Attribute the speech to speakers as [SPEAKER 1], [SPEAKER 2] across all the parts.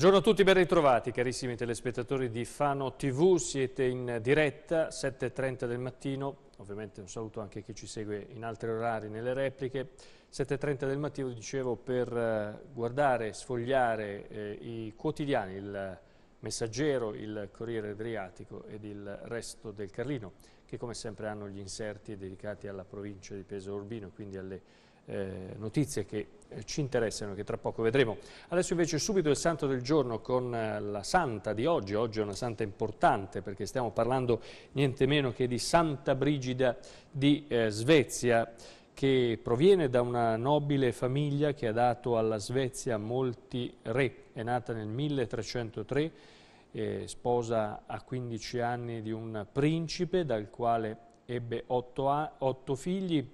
[SPEAKER 1] Buongiorno a tutti, ben ritrovati carissimi telespettatori di Fano TV, siete in diretta 7.30 del mattino, ovviamente un saluto anche a chi ci segue in altri orari nelle repliche, 7.30 del mattino dicevo per eh, guardare, sfogliare eh, i quotidiani, il Messaggero, il Corriere Adriatico ed il resto del Carlino, che come sempre hanno gli inserti dedicati alla provincia di Pesaro Urbino, quindi alle eh, notizie che eh, ci interessano, che tra poco vedremo. Adesso invece subito il santo del giorno con eh, la santa di oggi, oggi è una santa importante perché stiamo parlando niente meno che di Santa Brigida di eh, Svezia, che proviene da una nobile famiglia che ha dato alla Svezia molti re, è nata nel 1303, eh, sposa a 15 anni di un principe dal quale ebbe 8, figli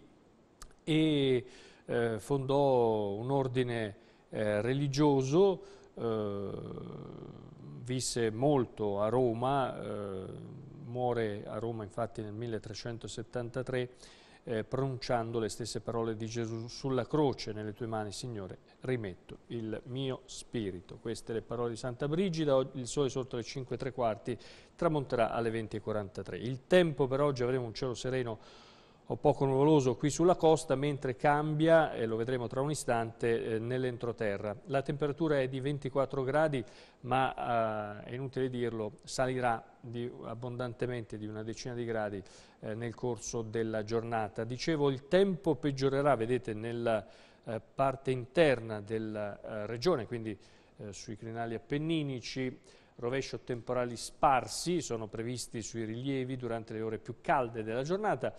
[SPEAKER 1] e eh, fondò un ordine eh, religioso, eh, visse molto a Roma, eh, muore a Roma infatti nel 1373, eh, pronunciando le stesse parole di Gesù sulla croce, nelle tue mani Signore rimetto il mio spirito. Queste le parole di Santa Brigida, il sole sotto le 5 e tre quarti tramonterà alle 20.43. Il tempo per oggi avremo un cielo sereno o poco nuvoloso qui sulla costa, mentre cambia, e lo vedremo tra un istante, eh, nell'entroterra. La temperatura è di 24 gradi, ma eh, è inutile dirlo, salirà di, abbondantemente di una decina di gradi eh, nel corso della giornata. Dicevo, il tempo peggiorerà, vedete, nella eh, parte interna della eh, regione, quindi eh, sui crinali appenninici, rovescio temporali sparsi sono previsti sui rilievi durante le ore più calde della giornata,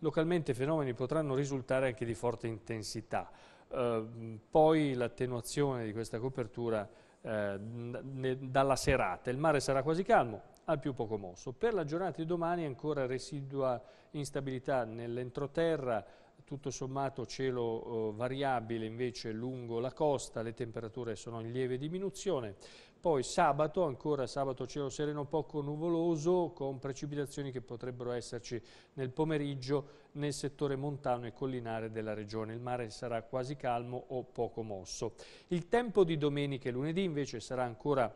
[SPEAKER 1] Localmente i fenomeni potranno risultare anche di forte intensità. Eh, poi l'attenuazione di questa copertura eh, dalla serata. Il mare sarà quasi calmo, al più poco mosso. Per la giornata di domani ancora residua instabilità nell'entroterra, tutto sommato cielo eh, variabile invece lungo la costa, le temperature sono in lieve diminuzione. Poi sabato, ancora sabato cielo sereno poco nuvoloso con precipitazioni che potrebbero esserci nel pomeriggio nel settore montano e collinare della regione. Il mare sarà quasi calmo o poco mosso. Il tempo di domenica e lunedì invece sarà ancora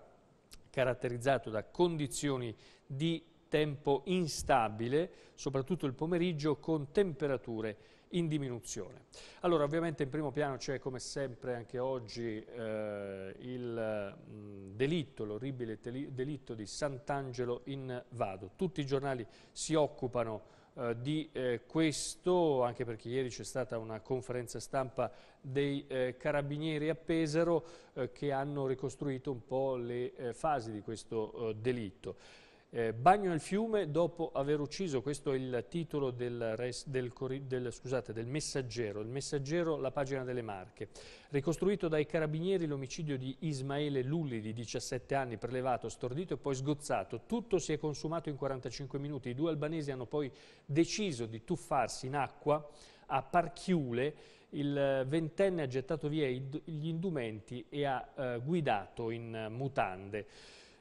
[SPEAKER 1] caratterizzato da condizioni di tempo instabile, soprattutto il pomeriggio con temperature in diminuzione. Allora ovviamente in primo piano c'è come sempre anche oggi eh, il mh, delitto, l'orribile delitto di Sant'Angelo in Vado. Tutti i giornali si occupano eh, di eh, questo, anche perché ieri c'è stata una conferenza stampa dei eh, carabinieri a Pesaro eh, che hanno ricostruito un po' le eh, fasi di questo eh, delitto. Eh, bagno al fiume dopo aver ucciso, questo è il titolo del, res, del, del, scusate, del, messaggero, il messaggero la pagina delle Marche. Ricostruito dai carabinieri l'omicidio di Ismaele Lulli di 17 anni, prelevato, stordito e poi sgozzato. Tutto si è consumato in 45 minuti. I due albanesi hanno poi deciso di tuffarsi in acqua a Parchiule. Il ventenne ha gettato via gli indumenti e ha eh, guidato in eh, mutande.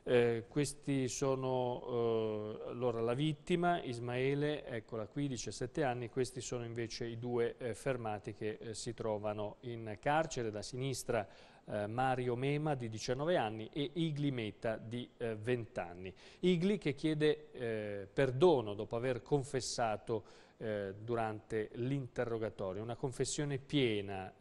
[SPEAKER 1] Eh, questi sono eh, allora la vittima, Ismaele, eccola qui, 17 anni, questi sono invece i due eh, fermati che eh, si trovano in carcere, da sinistra eh, Mario Mema di 19 anni e Igli Meta di 20 eh, anni. Igli che chiede perdono dopo aver confessato durante l'interrogatorio, una confessione piena,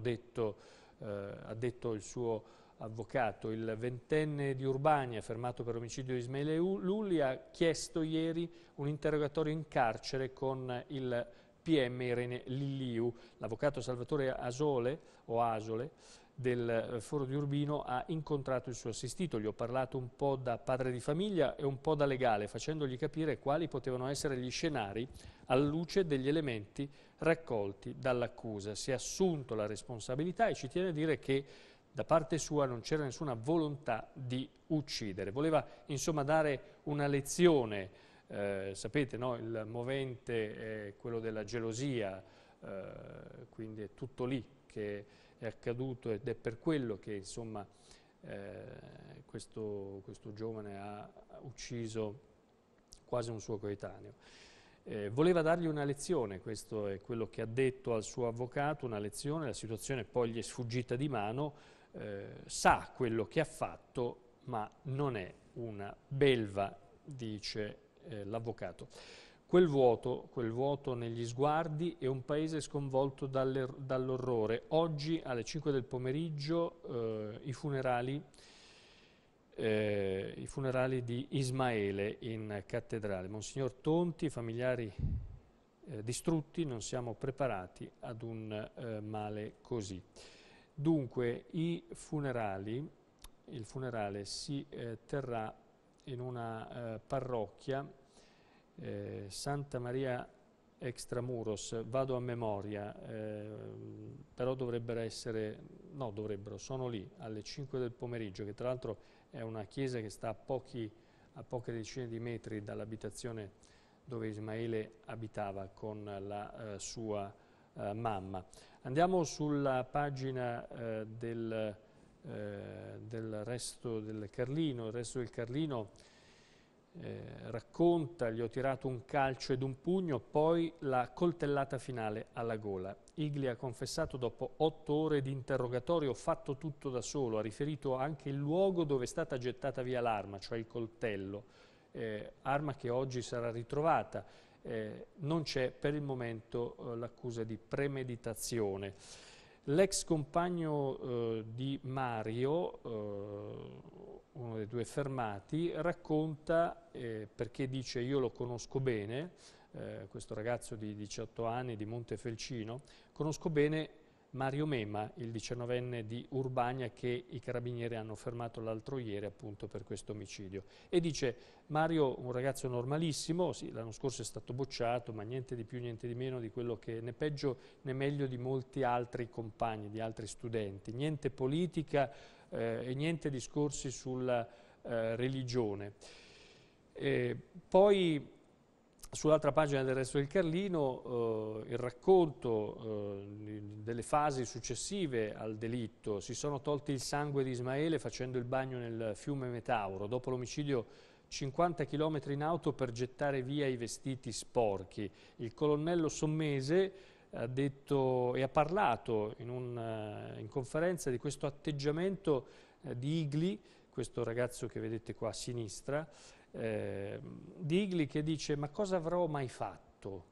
[SPEAKER 1] detto, ha detto il suo avvocato, il ventenne di Urbania, fermato per omicidio di Ismaele Lulli, ha chiesto ieri un interrogatorio in carcere con il PM Irene Lilliu. L'avvocato Salvatore Asole, o Asole, del foro di Urbino ha incontrato il suo assistito, gli ho parlato un po' da padre di famiglia e un po' da legale, facendogli capire quali potevano essere gli scenari alla luce degli elementi raccolti dall'accusa. Si è assunto la responsabilità e ci tiene a dire che da parte sua non c'era nessuna volontà di uccidere, voleva insomma dare una lezione, eh, sapete no? il movente è quello della gelosia, eh, quindi è tutto lì che è accaduto ed è per quello che insomma eh, questo, questo, giovane ha ucciso quasi un suo coetaneo. Eh, voleva dargli una lezione, questo è quello che ha detto al suo avvocato, una lezione, la situazione poi gli è sfuggita di mano, eh, sa quello che ha fatto, ma non è una belva, dice eh, l'avvocato. Quel vuoto, quel vuoto negli sguardi e un paese sconvolto dall'orrore. Oggi alle 5 del pomeriggio eh, i, funerali, eh, i funerali di Ismaele in cattedrale. Monsignor Tonti, familiari eh, distrutti, non siamo preparati ad un eh, male così. Dunque, funerali, il funerale si eh, terrà in una eh, parrocchia, eh, Santa Maria Extramuros, vado a memoria, eh, però dovrebbero essere, no dovrebbero, sono lì alle 5 del pomeriggio, che tra l'altro è una chiesa che sta a, pochi, a poche decine di metri dall'abitazione dove Ismaele abitava con la eh, sua eh, mamma. Andiamo sulla pagina eh, del, eh, del, resto del Carlino. Il resto del Carlino eh, racconta, gli ho tirato un calcio ed un pugno, poi la coltellata finale alla gola. Igli ha confessato dopo otto ore di interrogatorio, fatto tutto da solo, ha riferito anche il luogo dove è stata gettata via l'arma, cioè il coltello, eh, arma che oggi sarà ritrovata eh, non c'è per il momento eh, l'accusa di premeditazione. L'ex compagno eh, di Mario, eh, uno dei due fermati, racconta, eh, perché dice io lo conosco bene, questo ragazzo di 18 anni di Montefelcino, conosco bene Mario Mema, il diciannovenne di Urbania che i carabinieri hanno fermato l'altro ieri appunto per questo omicidio. E dice Mario, un ragazzo normalissimo, sì, l'anno scorso è stato bocciato, ma niente di più, niente di meno di quello che né peggio né meglio di molti altri compagni, di altri studenti. Niente politica eh, e niente discorsi sulla eh, religione. Eh, poi Sull'altra pagina del resto del Carlino eh, il racconto eh, delle fasi successive al delitto, si sono tolti il sangue di Ismaele facendo il bagno nel fiume Metauro, dopo l'omicidio 50 km in auto per gettare via i vestiti sporchi. Il colonnello sommese ha detto e ha parlato in, un, eh, in conferenza di questo atteggiamento eh, di Igli, questo ragazzo che vedete qua a sinistra, eh, Digli che dice ma cosa avrò mai fatto?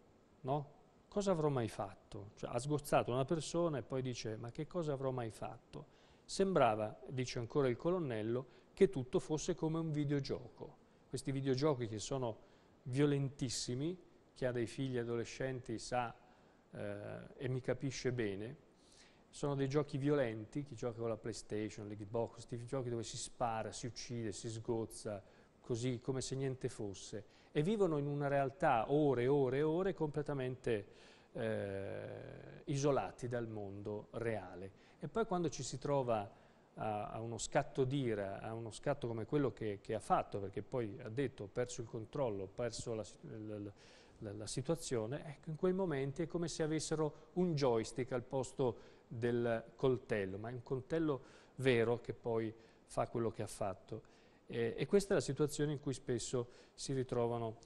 [SPEAKER 1] No? Cosa avrò mai fatto? Cioè, ha sgozzato una persona e poi dice ma che cosa avrò mai fatto? Sembrava, dice ancora il colonnello, che tutto fosse come un videogioco. Questi videogiochi che sono violentissimi, chi ha dei figli adolescenti sa eh, e mi capisce bene, sono dei giochi violenti, chi gioca con la PlayStation, l'Xbox, questi giochi dove si spara, si uccide, si sgozza, così come se niente fosse, e vivono in una realtà ore e ore e ore completamente eh, isolati dal mondo reale. E poi quando ci si trova a, a uno scatto d'ira, a uno scatto come quello che, che, ha fatto, perché poi ha detto ho perso il controllo, ho perso la, la, la, la situazione, ecco, in quei momenti è come se avessero un joystick al posto del coltello, ma è un coltello vero che poi fa quello che ha fatto. Eh, e questa è la situazione in cui spesso si ritrovano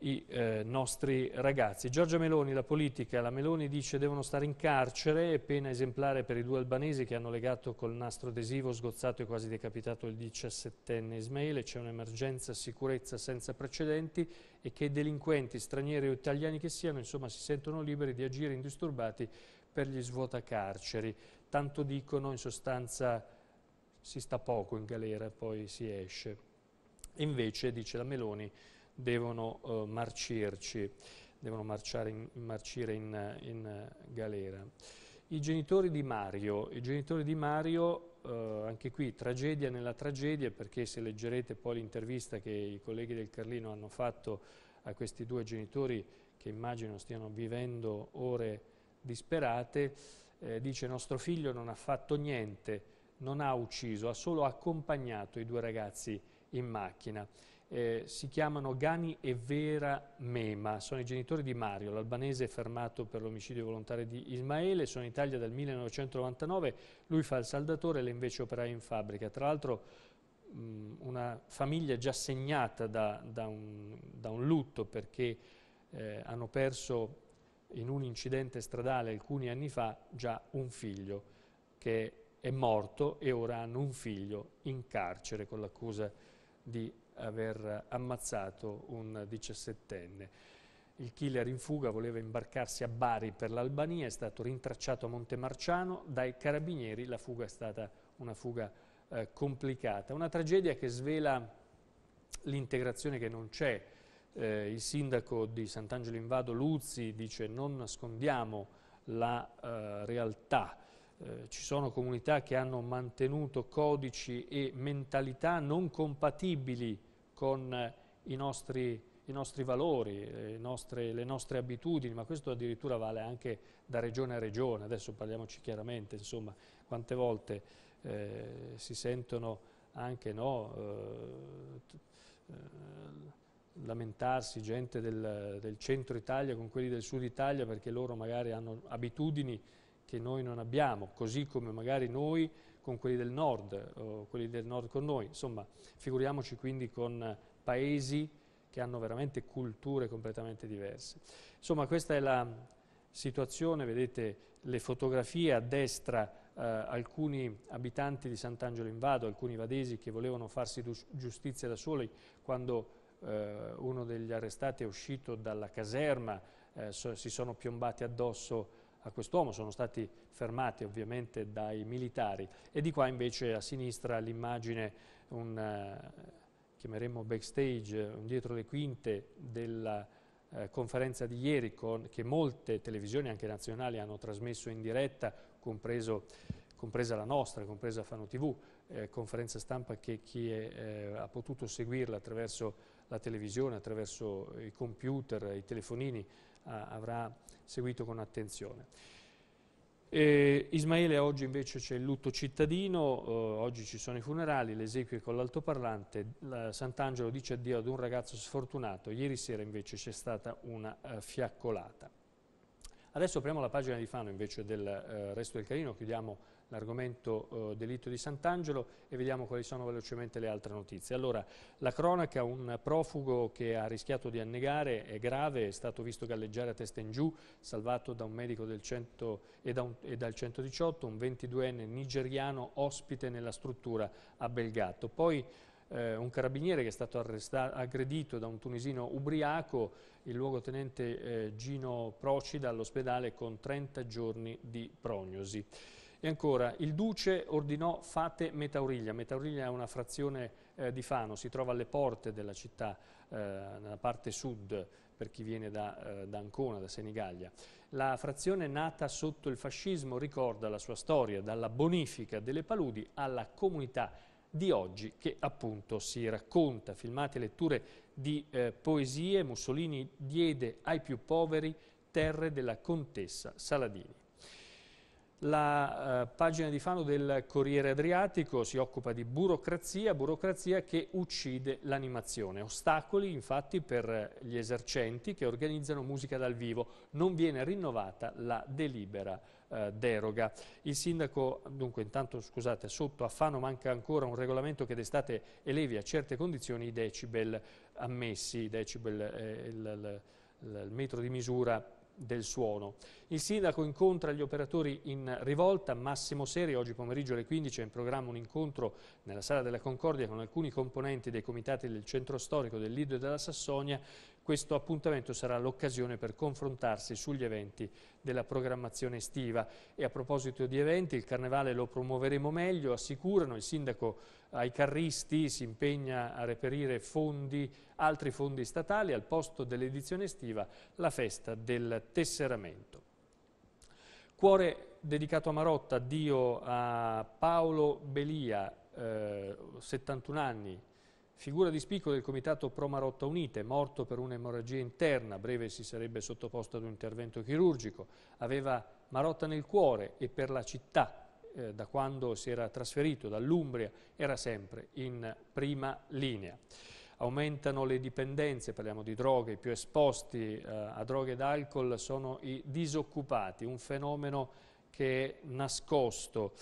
[SPEAKER 1] i eh, nostri ragazzi. Giorgia Meloni, la politica, la Meloni dice devono stare in carcere, pena esemplare per i due albanesi che hanno legato col nastro adesivo sgozzato e quasi decapitato il 17enne Ismaele, c'è un'emergenza sicurezza senza precedenti e che i delinquenti stranieri o italiani che siano insomma si sentono liberi di agire indisturbati per gli svuotacarceri. Tanto dicono in sostanza si sta poco in galera e poi si esce. Invece, dice la Meloni, devono eh, marcirci, devono in, marcire in, in, galera. I genitori di Mario, i genitori di Mario eh, anche qui tragedia nella tragedia perché se leggerete poi l'intervista che i colleghi del Carlino hanno fatto a questi due genitori che immagino stiano vivendo ore disperate, eh, dice nostro figlio non ha fatto niente, non ha ucciso, ha solo accompagnato i due ragazzi in macchina. Eh, si chiamano Gani e Vera Mema, sono i genitori di Mario, l'albanese fermato per l'omicidio volontario di Ismaele, sono in Italia dal 1999, lui fa il saldatore e lei invece operaia in fabbrica. Tra l'altro una famiglia già segnata da, da, un, da un, lutto perché eh, hanno perso in un incidente stradale alcuni anni fa già un figlio che è morto e ora hanno un figlio in carcere con l'accusa di aver ammazzato un diciassettenne. Il killer in fuga voleva imbarcarsi a Bari per l'Albania, è stato rintracciato a Montemarciano, dai carabinieri la fuga è stata una fuga eh, complicata, una tragedia che svela l'integrazione che non c'è. Eh, il sindaco di Sant'Angelo in Vado, Luzzi, dice non nascondiamo la eh, realtà, eh, ci sono comunità che hanno mantenuto codici e mentalità non compatibili con eh, i, nostri, i, nostri, valori, le eh, nostre, le nostre, abitudini, ma questo addirittura vale anche da regione a regione, adesso parliamoci chiaramente, insomma, quante volte eh, si sentono anche no, lamentarsi gente del, del centro Italia con quelli del sud Italia perché loro magari hanno abitudini che noi non abbiamo, così come magari noi con quelli del nord o quelli del nord con noi. Insomma, figuriamoci quindi con paesi che hanno veramente culture completamente diverse. Insomma, questa è la situazione, vedete le fotografie a destra eh, alcuni abitanti di Sant'Angelo in Vado, alcuni vadesi che volevano farsi giustizia da soli quando eh, uno degli arrestati è uscito dalla caserma, eh, so, si sono piombati addosso a quest'uomo, sono stati fermati ovviamente dai militari. E di qua invece a sinistra l'immagine, un, eh, chiameremmo backstage, un dietro le quinte della eh, conferenza di ieri con, che molte televisioni, anche nazionali, hanno trasmesso in diretta, compreso, compresa la nostra, compresa Fano TV, eh, conferenza stampa che chi è, eh, ha potuto seguirla attraverso la televisione, attraverso i computer, i telefonini, eh, avrà seguito con attenzione. E Ismaele oggi invece c'è il lutto cittadino, eh, oggi ci sono i funerali, l'esequio con l'altoparlante, la Sant'Angelo dice addio ad un ragazzo sfortunato, ieri sera invece c'è stata una eh, fiaccolata. Adesso apriamo la pagina di Fano invece del eh, resto del Carino, chiudiamo l'argomento eh, delitto di Sant'Angelo e vediamo quali sono velocemente le altre notizie. Allora, la cronaca, un profugo che ha rischiato di annegare è grave, è stato visto galleggiare a testa in giù, salvato da un medico del 100 e, da un, e dal 118, un 22enne nigeriano ospite nella struttura a Belgatto. Poi eh, un carabiniere che è stato aggredito da un tunisino ubriaco, il luogotenente eh, Gino Procida all'ospedale con 30 giorni di prognosi. E ancora, il duce ordinò fate Metauriglia. Metauriglia è una frazione eh, di Fano, si trova alle porte della città, eh, nella parte sud, per chi viene da, eh, da, Ancona, da Senigallia. La frazione nata sotto il fascismo ricorda la sua storia, dalla bonifica delle paludi alla comunità di oggi che appunto si racconta, filmate letture di eh, poesie, Mussolini diede ai più poveri terre della contessa Saladini. La eh, pagina di Fano del Corriere Adriatico si occupa di burocrazia, burocrazia che uccide l'animazione. Ostacoli infatti per gli esercenti che organizzano musica dal vivo. Non viene rinnovata la delibera eh, deroga. Il sindaco, dunque intanto scusate, sotto a Fano manca ancora un regolamento che d'estate elevi a certe condizioni i decibel ammessi, i decibel, eh, il, il, il metro di misura del suono. Il sindaco incontra gli operatori in rivolta, Massimo Seri, oggi pomeriggio alle 15 è in programma un incontro nella Sala della Concordia con alcuni componenti dei comitati del centro storico del Lido e della Sassonia questo appuntamento sarà l'occasione per confrontarsi sugli eventi della programmazione estiva. E a proposito di eventi, il Carnevale lo promuoveremo meglio, assicurano il Sindaco ai carristi, si impegna a reperire fondi, altri fondi statali, al posto dell'edizione estiva la festa del tesseramento. Cuore dedicato a Marotta, addio a Paolo Belia, eh, 71 anni, Figura di spicco del comitato Pro Marotta Unite, morto per un'emorragia interna, a breve si sarebbe sottoposto ad un intervento chirurgico. Aveva Marotta nel cuore e per la città, eh, da quando si era trasferito dall'Umbria, era sempre in prima linea. Aumentano le dipendenze, parliamo di droghe, i più esposti eh, a droghe ed alcol sono i disoccupati, un fenomeno che è nascosto.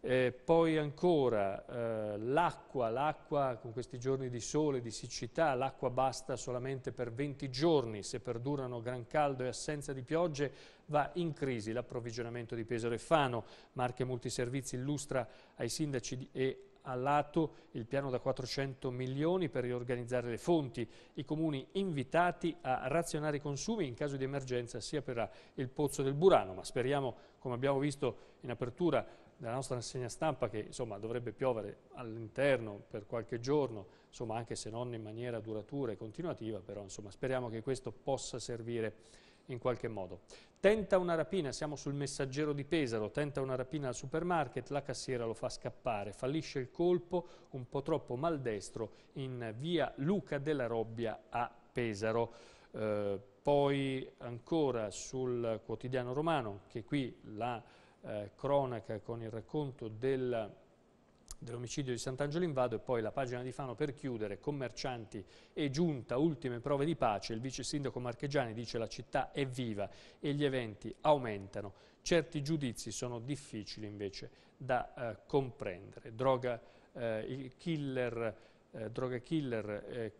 [SPEAKER 1] Eh, poi ancora eh, l'acqua, l'acqua con questi giorni di sole, di siccità, l'acqua basta solamente per 20 giorni, se perdurano gran caldo e assenza di piogge va in crisi l'approvvigionamento di Pesaro e Fano. Marche Multiservizi illustra ai sindaci e a lato il piano da 400 milioni per riorganizzare le fonti. I comuni invitati a razionare i consumi in caso di emergenza sia per il pozzo del Burano, ma speriamo, come abbiamo visto in apertura, della nostra rassegna stampa che insomma, dovrebbe piovere all'interno per qualche giorno, insomma, anche se non in maniera duratura e continuativa, però insomma, speriamo che questo possa servire in qualche modo. Tenta una rapina, siamo sul messaggero di Pesaro, tenta una rapina al supermarket, la cassiera lo fa scappare, fallisce il colpo un po' troppo maldestro in via Luca della Robbia a Pesaro. Eh, poi ancora sul quotidiano romano che qui la eh, cronaca con il racconto del, dell'omicidio di Sant'Angelo Invado e poi la pagina di Fano per chiudere, commercianti e giunta, ultime prove di pace, il vice sindaco Marchegiani dice la città è viva e gli eventi aumentano, certi giudizi sono difficili invece da eh, comprendere. Droga, eh, il killer, eh, droga killer eh,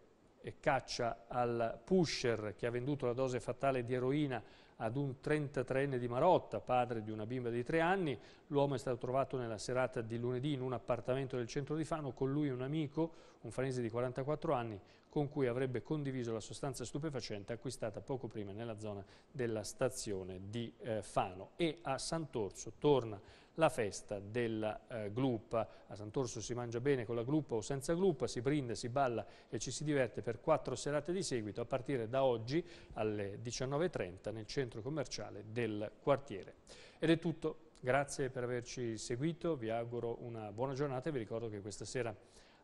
[SPEAKER 1] caccia al pusher che ha venduto la dose fatale di eroina ad un 33enne di Marotta, padre di una bimba di tre anni. L'uomo è stato trovato nella serata di lunedì in un appartamento del centro di Fano, con lui un amico, un fanese di 44 anni, con cui avrebbe condiviso la sostanza stupefacente acquistata poco prima nella zona della stazione di eh, Fano. E a Sant'Orso torna la festa della eh, gluppa. A Sant'Orso si mangia bene con la gluppa o senza gluppa, si brinda, si balla e ci si diverte per quattro serate di seguito a partire da oggi alle 19.30 nel centro commerciale del quartiere. Ed è tutto, grazie per averci seguito, vi auguro una buona giornata e vi ricordo che questa sera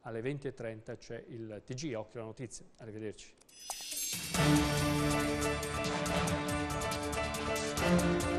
[SPEAKER 1] alle 20.30 c'è il TG Occhio alla Notizia. Arrivederci.